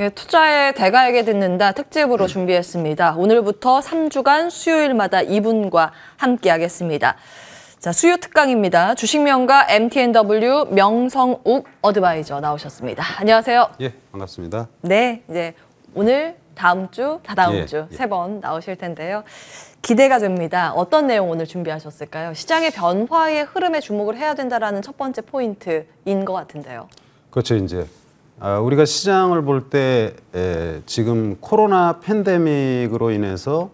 예, 투자의 대가에게 듣는다 특집으로 네. 준비했습니다. 오늘부터 3주간 수요일마다 이분과 함께하겠습니다. 자, 수요 특강입니다. 주식명가 MTNW 명성욱 어드바이저 나오셨습니다. 안녕하세요. 예, 반갑습니다. 네, 이제 오늘 다음 주, 다다음 예, 주세번 예. 나오실 텐데요. 기대가 됩니다. 어떤 내용 오늘 준비하셨을까요? 시장의 변화의 흐름에 주목을 해야 된다라는 첫 번째 포인트인 것 같은데요. 그렇죠. 이제 아, 우리가 시장을 볼때 예, 지금 코로나 팬데믹으로 인해서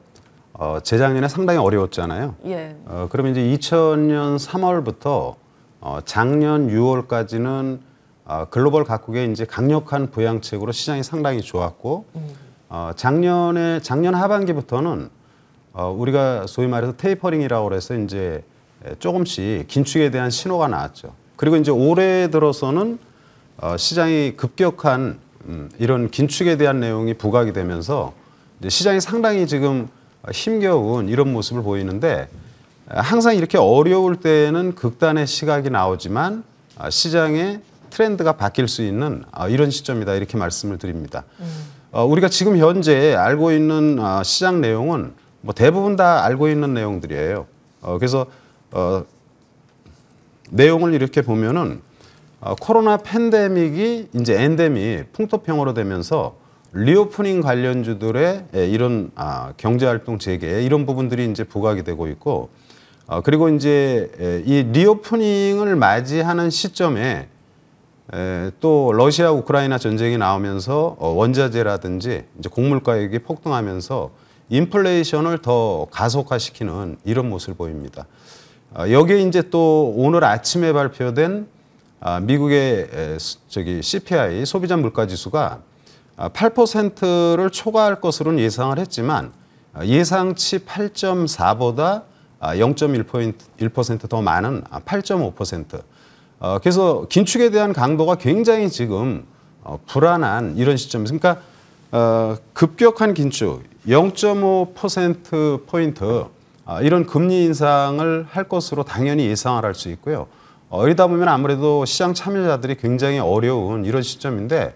어, 재작년에 상당히 어려웠잖아요. 예. 어, 그러면 이제 2000년 3월부터 어, 작년 6월까지는 어, 아, 글로벌 각국의 이제 강력한 부양책으로 시장이 상당히 좋았고 음. 어, 작년에 작년 하반기부터는 어, 우리가 소위 말해서 테이퍼링이라고 해서 이제 예, 조금씩 긴축에 대한 신호가 나왔죠. 그리고 이제 올해 들어서는 어, 시장이 급격한 음, 이런 긴축에 대한 내용이 부각이 되면서 시장이 상당히 지금 힘겨운 이런 모습을 보이는데 아, 항상 이렇게 어려울 때에는 극단의 시각이 나오지만 아, 시장의 트렌드가 바뀔 수 있는 아, 이런 시점이다 이렇게 말씀을 드립니다. 음. 어, 우리가 지금 현재 알고 있는 시장 내용은 뭐 대부분 다 알고 있는 내용들이에요. 어, 그래서 내용을 이렇게 보면은 어, 코로나 팬데믹이 이제 엔데믹 풍토평으로 되면서 리오프닝 관련주들의 예, 이런 아, 경제활동 재개 이런 부분들이 이제 부각이 되고 있고 어, 그리고 이제 예, 이 리오프닝을 맞이하는 시점에 예, 또 러시아 우크라이나 전쟁이 나오면서 어, 원자재라든지 이제 곡물 가격이 폭등하면서 인플레이션을 더 가속화시키는 이런 모습을 보입니다. 여기에 이제 또 오늘 아침에 발표된 아, 미국의 에, 저기 CPI 소비자 물가 지수가 8%를 아, 초과할 것으로는 예상을 했지만 아, 예상치 8.4보다 0.1%더 아, 많은 8.5%. 어, 그래서 긴축에 대한 강도가 굉장히 지금 어, 불안한 이런 시점에서 그러니까 어, 급격한 긴축 0.5%포인트 이런 금리 인상을 할 것으로 당연히 예상을 할 수 있고요. 어, 이러다 보면 아무래도 시장 참여자들이 굉장히 어려운 이런 시점인데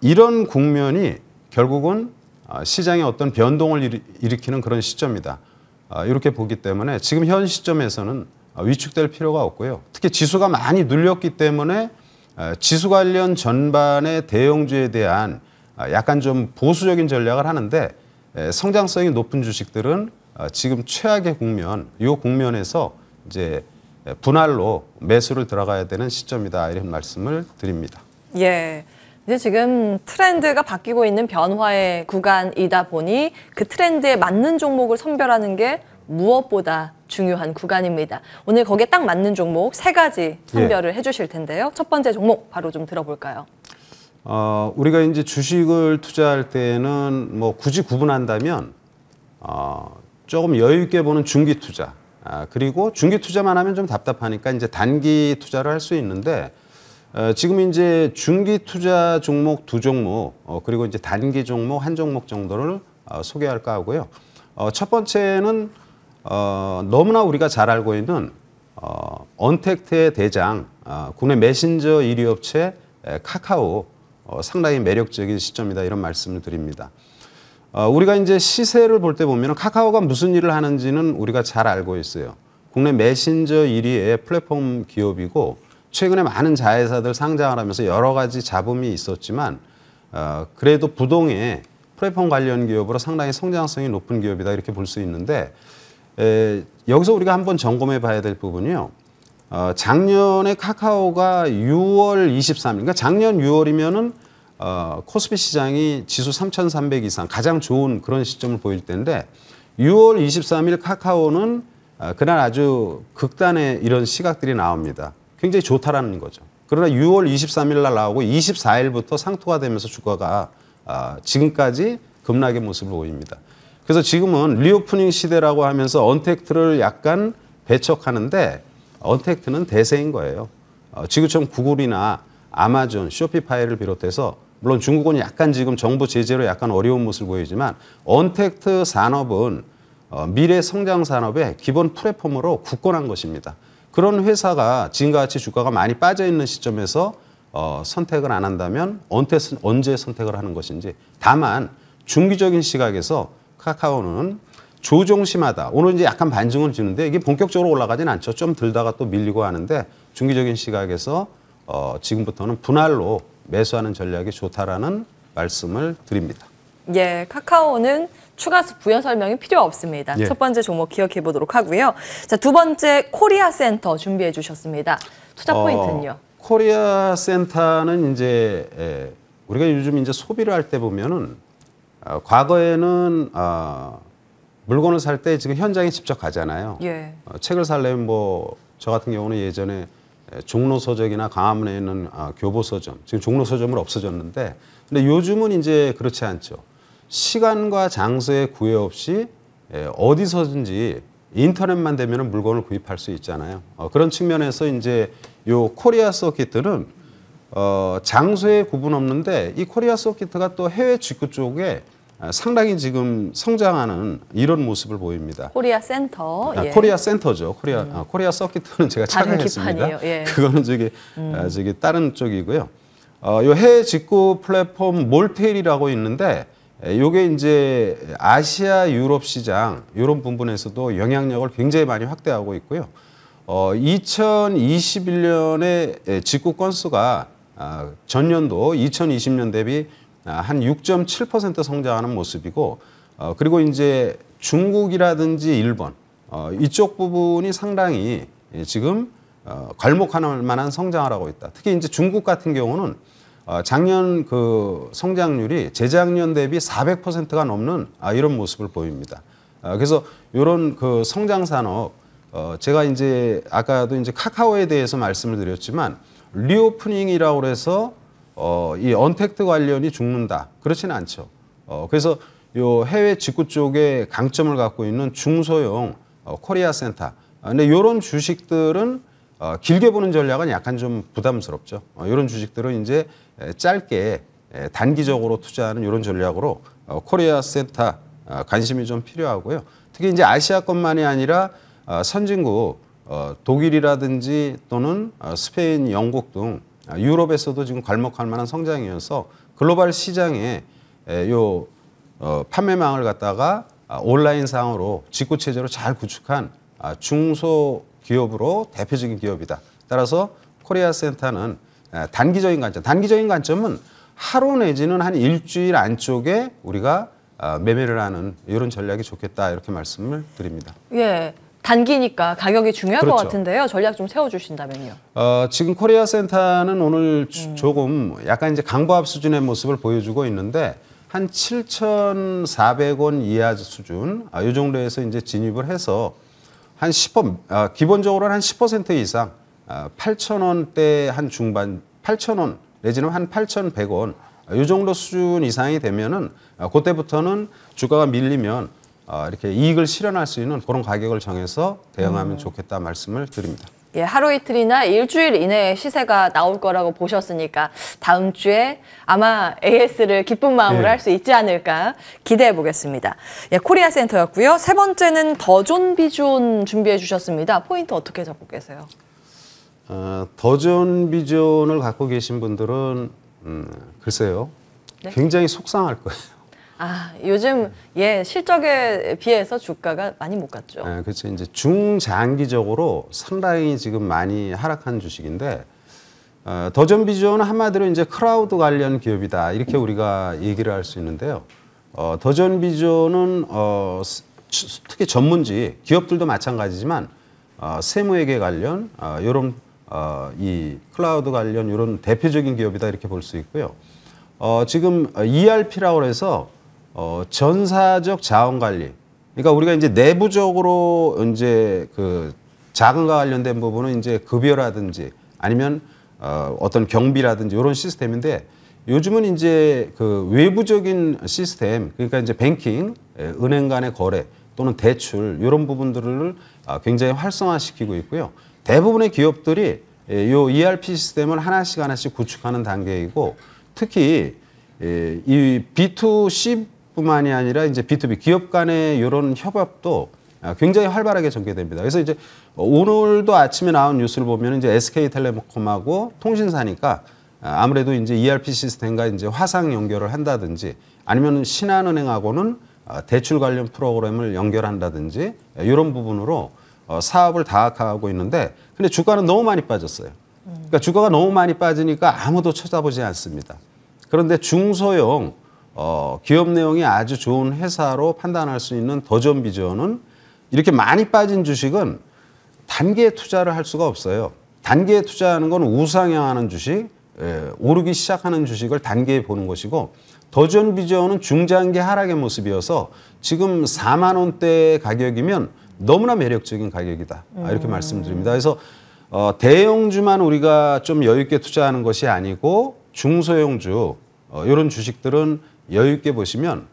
이런 국면이 결국은 아, 시장의 어떤 변동을 일으키는 그런 시점이다. 아, 이렇게 보기 때문에 지금 현 시점에서는 아, 위축될 필요가 없고요. 특히 지수가 많이 눌렸기 때문에 지수 관련 전반의 대형주에 대한 약간 좀 보수적인 전략을 하는데 성장성이 높은 주식들은 지금 최악의 국면, 이 국면에서 이제 분할로 매수를 들어가야 되는 시점이다 이런 말씀을 드립니다. 예. 이제 지금 트렌드가 바뀌고 있는 변화의 구간이다 보니 그 트렌드에 맞는 종목을 선별하는 게 무엇보다 중요한 구간입니다. 오늘 거기에 딱 맞는 종목 세 가지 예. 선별을 예. 해주실 텐데요. 첫 번째 종목 바로 좀 들어볼까요? 어, 우리가 이제 주식을 투자할 때는 뭐 굳이 구분한다면 어, 조금 여유 있게 보는 중기 투자 아, 그리고 중기 투자만 하면 좀 답답하니까 이제 단기 투자를 할 수 있는데 어, 지금 이제 중기 투자 종목 두 종목 어, 그리고 이제 단기 종목 한 종목 정도를 어, 소개할까 하고요. 어, 첫 번째는 어, 너무나 우리가 잘 알고 있는 어, 언택트의 대장 어, 국내 메신저 1위 업체 카카오 어, 상당히 매력적인 시점이다 이런 말씀을 드립니다. 어, 우리가 이제 시세를 볼 때 보면 카카오가 무슨 일을 하는지는 우리가 잘 알고 있어요. 국내 메신저 1위의 플랫폼 기업이고 최근에 많은 자회사들 상장을 하면서 여러 가지 잡음이 있었지만 어, 그래도 부동의 플랫폼 관련 기업으로 상당히 성장성이 높은 기업이다 이렇게 볼 수 있는데 에, 여기서 우리가 한번 점검해 봐야 될 부분이요. 어, 작년에 카카오가 6월 23일, 그러니까 작년 6월이면은 어, 코스피 시장이 지수 3,300 이상 가장 좋은 그런 시점을 보일 텐데 6월 23일 카카오는 어, 그날 아주 극단의 이런 시각들이 나옵니다. 굉장히 좋다라는 거죠. 그러나 6월 23일 날 나오고 24일부터 상토가 되면서 주가가 어, 지금까지 급락의 모습을 보입니다. 그래서 지금은 리오프닝 시대라고 하면서 언택트를 약간 배척하는데 언택트는 대세인 거예요. 어, 지구촌 구글이나 아마존, 쇼피파이를 비롯해서 물론 중국은 약간 지금 정부 제재로 약간 어려운 모습을 보이지만 언택트 산업은 어, 미래 성장 산업의 기본 플랫폼으로 굳건한 것입니다. 그런 회사가 지금과 같이 주가가 많이 빠져 있는 시점에서 어, 선택을 안 한다면 언제, 언제 선택을 하는 것인지 다만 중기적인 시각에서 카카오는 조종심하다. 오늘 이제 약간 반증을 주는데 이게 본격적으로 올라가진 않죠. 좀 들다가 또 밀리고 하는데 중기적인 시각에서 어, 지금부터는 분할로 매수하는 전략이 좋다라는 말씀을 드립니다. 예, 카카오는 추가 부연 설명이 필요 없습니다. 예. 첫 번째 종목 기억해 보도록 하고요. 자, 두 번째 코리아 센터 준비해 주셨습니다. 투자 어, 포인트는요? 어, 코리아 센터는 이제 에, 예, 우리가 요즘 이제 소비를 할 때 보면은 어, 과거에는 어, 물건을 살 때 지금 현장에 직접 가잖아요. 예. 어, 책을 살려면 뭐 저 같은 경우는 예전에 종로서적이나 광화문에 있는 아, 교보서점 지금 종로서점은 없어졌는데 근데 요즘은 이제 그렇지 않죠. 시간과 장소에 구애 없이 어디서든지 인터넷만 되면 물건을 구입할 수 있잖아요. 어, 그런 측면에서 이제 요 코리아 서킷들은 어, 장소에 구분 없는데 이 코리아 서킷가 또 해외 직구 쪽에 아, 상당히 지금 성장하는 이런 모습을 보입니다. 코리아 센터. 아, 예. 코리아 센터죠. 코리아 음. 아, 코리아 서킷은 제가 착각했습니다. 예. 그거는 저기 음. 아, 저기 다른 쪽이고요. 어, 요해 직구 플랫폼 몰테일이라고 있는데 예, 요게 이제 아시아 유럽 시장 이런 부분에서도 영향력을 굉장히 많이 확대하고 있고요. 어, 2021년에 예, 직구 건수가 아, 전년도 2020년 대비 아, 한 6.7% 성장하는 모습이고 어, 그리고 이제 중국이라든지 일본 어, 이쪽 부분이 상당히 예, 지금 어, 괄목할 만한 성장을 하고 있다. 특히 이제 중국 같은 경우는 어, 작년 그 성장률이 재작년 대비 400%가 넘는 아, 이런 모습을 보입니다. 어, 그래서 이런 그 성장 산업 어, 제가 이제 아까도 이제 카카오에 대해서 말씀을 드렸지만 리오프닝이라고 해서 어, 이 언택트 관련이 죽는다. 그렇지는 않죠. 어, 그래서 요 해외 직구 쪽에 강점을 갖고 있는 중소형 어, 코리아 센터. 아, 근데 요런 주식들은 어, 길게 보는 전략은 약간 좀 부담스럽죠. 어, 요런 주식들은 이제 짧게 단기적으로 투자하는 이런 전략으로 어, 코리아 센터 어, 관심이 좀 필요하고요. 특히 이제 아시아권만이 아니라 어, 선진국 어, 독일이라든지 또는 어, 스페인, 영국 등 아, 유럽에서도 지금 괄목할 만한 성장이어서 글로벌 시장에 요 어, 판매망을 갖다가 아, 온라인상으로 직구체제로 잘 구축한 아, 중소기업으로 대표적인 기업이다. 따라서 코리아 센터는 단기적인 관점, 단기적인 관점은 하루 내지는 한 일주일 안쪽에 우리가 매매를 하는 이런 전략이 좋겠다 이렇게 말씀을 드립니다. 예. 단기니까 가격이 중요할 그렇죠. 것 같은데요. 전략 좀 세워주신다면요. 어, 지금 코리아 센터는 오늘 음. 조금 약간 이제 강보합 수준의 모습을 보여주고 있는데 한 7,400원 이하 수준 아, 이 정도에서 이제 진입을 해서 한 10%, 어, 아, 기본적으로는 한 10% 이상 아, 8,000원대 한 중반 8,000원 내지는 한 8,100원 이 아, 정도 수준 이상이 되면은 아, 그때부터는 주가가 밀리면 어, 이렇게 이익을 실현할 수 있는 그런 가격을 정해서 대응하면 음. 좋겠다 말씀을 드립니다. 예, 하루 이틀이나 일주일 이내에 시세가 나올 거라고 보셨으니까 다음 주에 아마 AS를 기쁜 마음으로 예. 할수 있지 않을까 기대해 보겠습니다. 예, 코리아 센터였고요. 세 번째는 더존 비존 준비해 주셨습니다. 포인트 어떻게 잡고 계세요? 어, 더존 비존을 갖고 계신 분들은 음, 글쎄요. 네? 굉장히 속상할 거예요. 아 요즘 예 실적에 비해서 주가가 많이 못 갔죠. 네, 그렇죠. 이제 중장기적으로 상당히 지금 많이 하락한 주식인데 어, 더전비전은 한마디로 이제 크라우드 관련 기업이다 이렇게 우리가 얘기를 할 수 있는데요. 어, 더전비전은 어, 특히 전문지 기업들도 마찬가지지만 어, 세무회계 관련 어, 이런 어, 이 클라우드 관련 이런 대표적인 기업이다 이렇게 볼 수 있고요. 어, 지금 어, ERP라고 해서 어, 전사적 자원 관리. 그러니까 우리가 이제 내부적으로 이제 그 자금과 관련된 부분은 이제 급여라든지 아니면 어, 어떤 경비라든지 이런 시스템인데 요즘은 이제 그 외부적인 시스템 그러니까 이제 뱅킹 예, 은행 간의 거래 또는 대출 이런 부분들을 아, 굉장히 활성화시키고 있고요. 대부분의 기업들이 예, 요 ERP 시스템을 하나씩 하나씩 구축하는 단계이고 특히 예, 이 B2C 뿐만이 아니라 이제 B2B 기업 간의 이런 협업도 굉장히 활발하게 전개됩니다. 그래서 이제 오늘도 아침에 나온 뉴스를 보면 이제 SK텔레콤하고 통신사니까 아무래도 이제 ERP 시스템과 이제 화상 연결을 한다든지 아니면 신한은행하고는 대출 관련 프로그램을 연결한다든지 이런 부분으로 어, 사업을 다각화하고 있는데 근데 주가는 너무 많이 빠졌어요. 그러니까 주가가 너무 많이 빠지니까 아무도 쳐다보지 않습니다. 그런데 중소형 어, 기업 내용이 아주 좋은 회사로 판단할 수 있는 더전 비전은 이렇게 많이 빠진 주식은 단기에 투자를 할 수가 없어요. 단기에 투자하는 건 우상향하는 주식, 예, 오르기 시작하는 주식을 단기에 보는 것이고 더전 비전은 중장기 하락의 모습이어서 지금 4만 원대 가격이면 너무나 매력적인 가격이다. 아, 음. 이렇게 말씀드립니다. 그래서 어, 대형주만 우리가 좀 여유 있게 투자하는 것이 아니고 중소형주 어, 이런 주식들은 여유 있게 보시면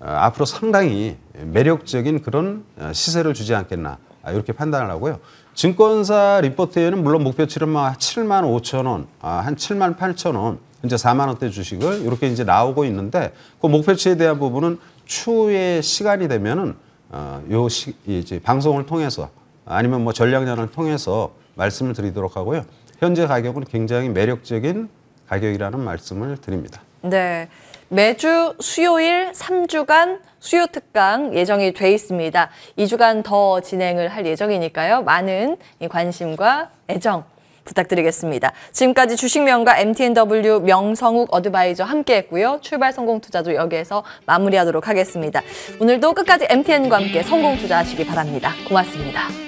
어, 앞으로 상당히 매력적인 그런 어, 시세를 주지 않겠나 아, 이렇게 판단을 하고요. 증권사 리포트에는 물론 목표치는 7만 뭐 5천 원, 아, 한 7만 8천 원, 이제 4만 원대 주식을 이렇게 이제 나오고 있는데 그 목표치에 대한 부분은 추후에 시간이 되면은 어요 시, 이제 방송을 통해서 아니면 뭐 전략전을 통해서 말씀을 드리도록 하고요. 현재 가격은 굉장히 매력적인 가격이라는 말씀을 드립니다. 네. 매주 수요일 3주간 수요 특강 예정이 돼 있습니다. 2주간 더 진행을 할 예정이니까요. 많은 관심과 애정 부탁드리겠습니다. 지금까지 주식명가 MTNW 명성욱 어드바이저 함께했고요. 출발 성공투자도 여기에서 마무리하도록 하겠습니다. 오늘도 끝까지 MTN과 함께 성공투자하시기 바랍니다. 고맙습니다.